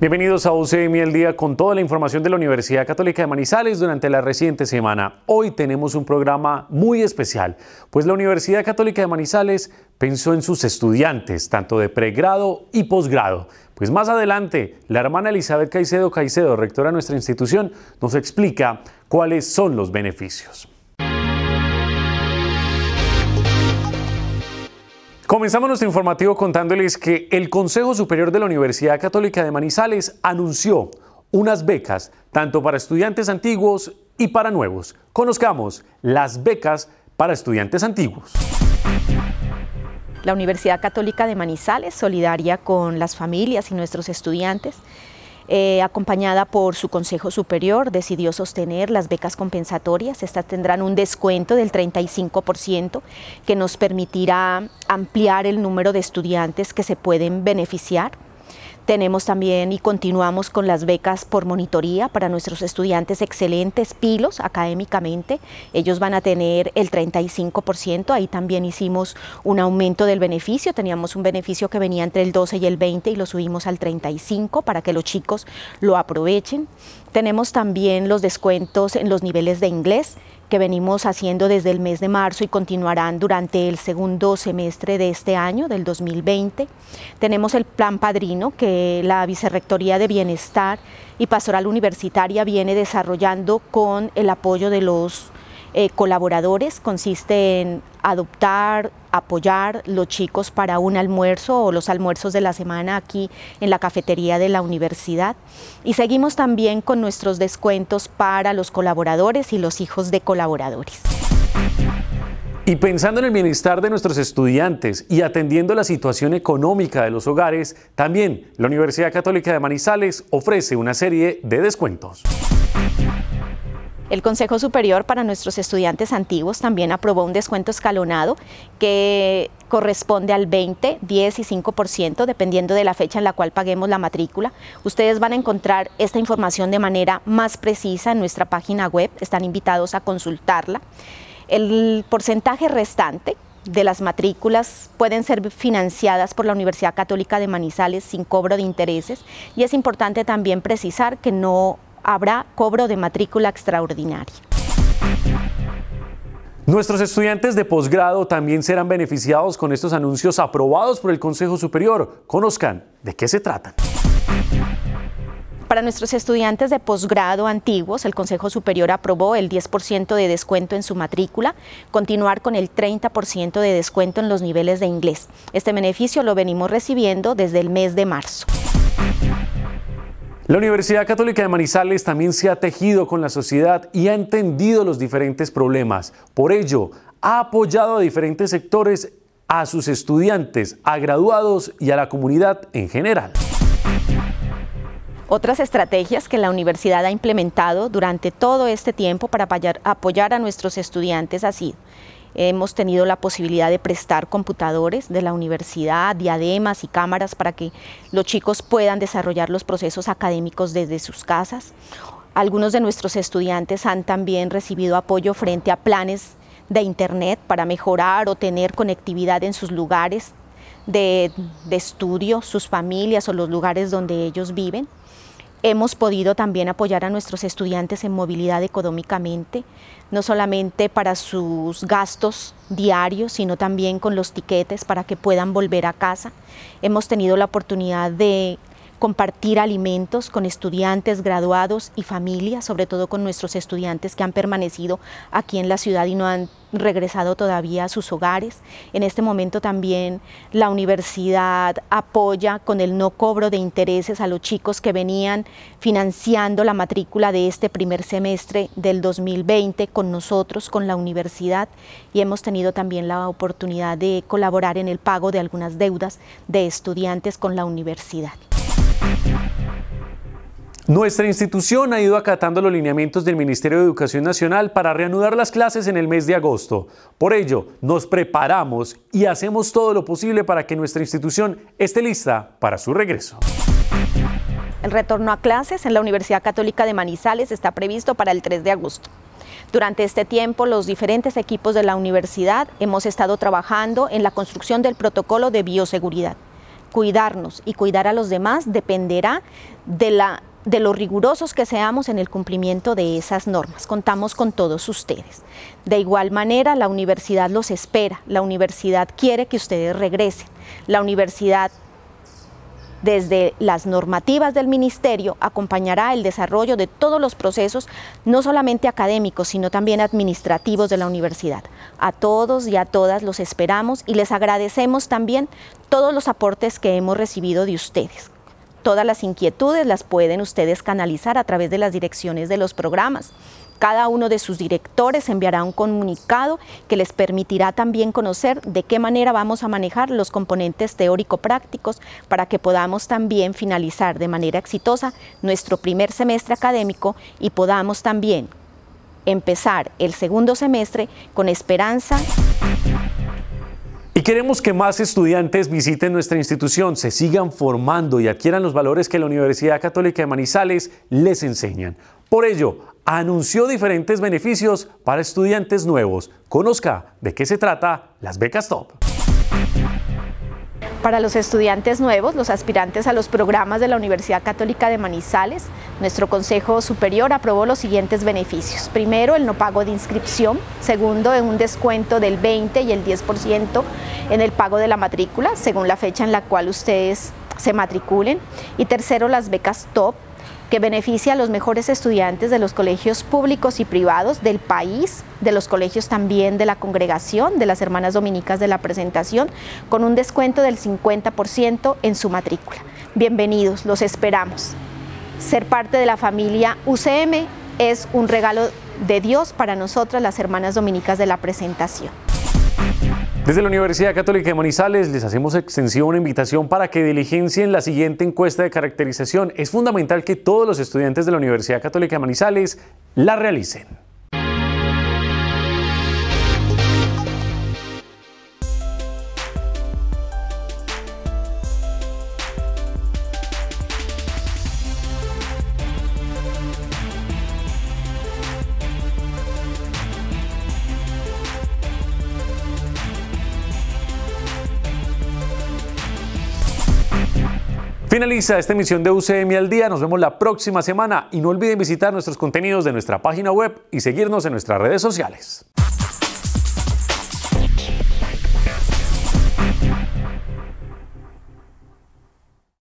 Bienvenidos a UCM el día con toda la información de la Universidad Católica de Manizales durante la reciente semana. Hoy tenemos un programa muy especial, pues la Universidad Católica de Manizales pensó en sus estudiantes, tanto de pregrado y posgrado. Pues más adelante, la hermana Elizabeth Caicedo Caicedo, rectora de nuestra institución, nos explica cuáles son los beneficios. Comenzamos nuestro informativo contándoles que el Consejo Superior de la Universidad Católica de Manizales anunció unas becas tanto para estudiantes antiguos y para nuevos. Conozcamos las becas para estudiantes antiguos. La Universidad Católica de Manizales, solidaria con las familias y nuestros estudiantes, eh, acompañada por su Consejo Superior, decidió sostener las becas compensatorias. Estas tendrán un descuento del 35% que nos permitirá ampliar el número de estudiantes que se pueden beneficiar. Tenemos también y continuamos con las becas por monitoría para nuestros estudiantes excelentes, pilos académicamente. Ellos van a tener el 35%. Ahí también hicimos un aumento del beneficio. Teníamos un beneficio que venía entre el 12 y el 20 y lo subimos al 35 para que los chicos lo aprovechen. Tenemos también los descuentos en los niveles de inglés que venimos haciendo desde el mes de marzo y continuarán durante el segundo semestre de este año, del 2020. Tenemos el Plan Padrino que la Vicerrectoría de Bienestar y Pastoral Universitaria viene desarrollando con el apoyo de los eh, colaboradores, consiste en adoptar, apoyar los chicos para un almuerzo o los almuerzos de la semana aquí en la cafetería de la universidad. Y seguimos también con nuestros descuentos para los colaboradores y los hijos de colaboradores. Y pensando en el bienestar de nuestros estudiantes y atendiendo la situación económica de los hogares, también la Universidad Católica de Manizales ofrece una serie de descuentos. El Consejo Superior para nuestros estudiantes antiguos también aprobó un descuento escalonado que corresponde al 20, 10 y 5%, dependiendo de la fecha en la cual paguemos la matrícula. Ustedes van a encontrar esta información de manera más precisa en nuestra página web, están invitados a consultarla. El porcentaje restante de las matrículas pueden ser financiadas por la Universidad Católica de Manizales sin cobro de intereses y es importante también precisar que no habrá cobro de matrícula extraordinaria. Nuestros estudiantes de posgrado también serán beneficiados con estos anuncios aprobados por el Consejo Superior. Conozcan de qué se trata. Para nuestros estudiantes de posgrado antiguos, el Consejo Superior aprobó el 10% de descuento en su matrícula, continuar con el 30% de descuento en los niveles de inglés. Este beneficio lo venimos recibiendo desde el mes de marzo. La Universidad Católica de Manizales también se ha tejido con la sociedad y ha entendido los diferentes problemas. Por ello, ha apoyado a diferentes sectores, a sus estudiantes, a graduados y a la comunidad en general. Otras estrategias que la universidad ha implementado durante todo este tiempo para apoyar a nuestros estudiantes ha sido Hemos tenido la posibilidad de prestar computadores de la universidad, diademas y cámaras para que los chicos puedan desarrollar los procesos académicos desde sus casas. Algunos de nuestros estudiantes han también recibido apoyo frente a planes de Internet para mejorar o tener conectividad en sus lugares de, estudio, sus familias o los lugares donde ellos viven. Hemos podido también apoyar a nuestros estudiantes en movilidad económicamente, no solamente para sus gastos diarios, sino también con los tiquetes para que puedan volver a casa. Hemos tenido la oportunidad de compartir alimentos con estudiantes, graduados y familias, sobre todo con nuestros estudiantes que han permanecido aquí en la ciudad y no han regresado todavía a sus hogares. En este momento también la universidad apoya con el no cobro de intereses a los chicos que venían financiando la matrícula de este primer semestre del 2020 con nosotros, con la universidad y hemos tenido también la oportunidad de colaborar en el pago de algunas deudas de estudiantes con la universidad. Nuestra institución ha ido acatando los lineamientos del Ministerio de Educación Nacional para reanudar las clases en el mes de agosto. Por ello, nos preparamos y hacemos todo lo posible para que nuestra institución esté lista para su regreso. El retorno a clases en la Universidad Católica de Manizales está previsto para el 3 de agosto. Durante este tiempo, los diferentes equipos de la universidad hemos estado trabajando en la construcción del protocolo de bioseguridad cuidarnos y cuidar a los demás dependerá de la de lo rigurosos que seamos en el cumplimiento de esas normas. Contamos con todos ustedes. De igual manera, la universidad los espera, la universidad quiere que ustedes regresen, la universidad desde las normativas del Ministerio acompañará el desarrollo de todos los procesos, no solamente académicos, sino también administrativos de la universidad. A todos y a todas los esperamos y les agradecemos también todos los aportes que hemos recibido de ustedes. Todas las inquietudes las pueden ustedes canalizar a través de las direcciones de los programas cada uno de sus directores enviará un comunicado que les permitirá también conocer de qué manera vamos a manejar los componentes teórico-prácticos para que podamos también finalizar de manera exitosa nuestro primer semestre académico y podamos también empezar el segundo semestre con esperanza. Y queremos que más estudiantes visiten nuestra institución, se sigan formando y adquieran los valores que la Universidad Católica de Manizales les enseñan. Por ello, anunció diferentes beneficios para estudiantes nuevos. Conozca de qué se trata las becas top. Para los estudiantes nuevos, los aspirantes a los programas de la Universidad Católica de Manizales, nuestro Consejo Superior aprobó los siguientes beneficios. Primero, el no pago de inscripción. Segundo, un descuento del 20 y el 10% en el pago de la matrícula, según la fecha en la cual ustedes se matriculen. Y tercero, las becas TOP, que beneficia a los mejores estudiantes de los colegios públicos y privados del país, de los colegios también de la congregación, de las hermanas dominicas de la presentación, con un descuento del 50% en su matrícula. Bienvenidos, los esperamos. Ser parte de la familia UCM es un regalo de Dios para nosotras, las hermanas dominicas de la presentación. Desde la Universidad Católica de Manizales les hacemos extensión una invitación para que diligencien la siguiente encuesta de caracterización. Es fundamental que todos los estudiantes de la Universidad Católica de Manizales la realicen. Finaliza esta emisión de UCM al día. Nos vemos la próxima semana y no olviden visitar nuestros contenidos de nuestra página web y seguirnos en nuestras redes sociales.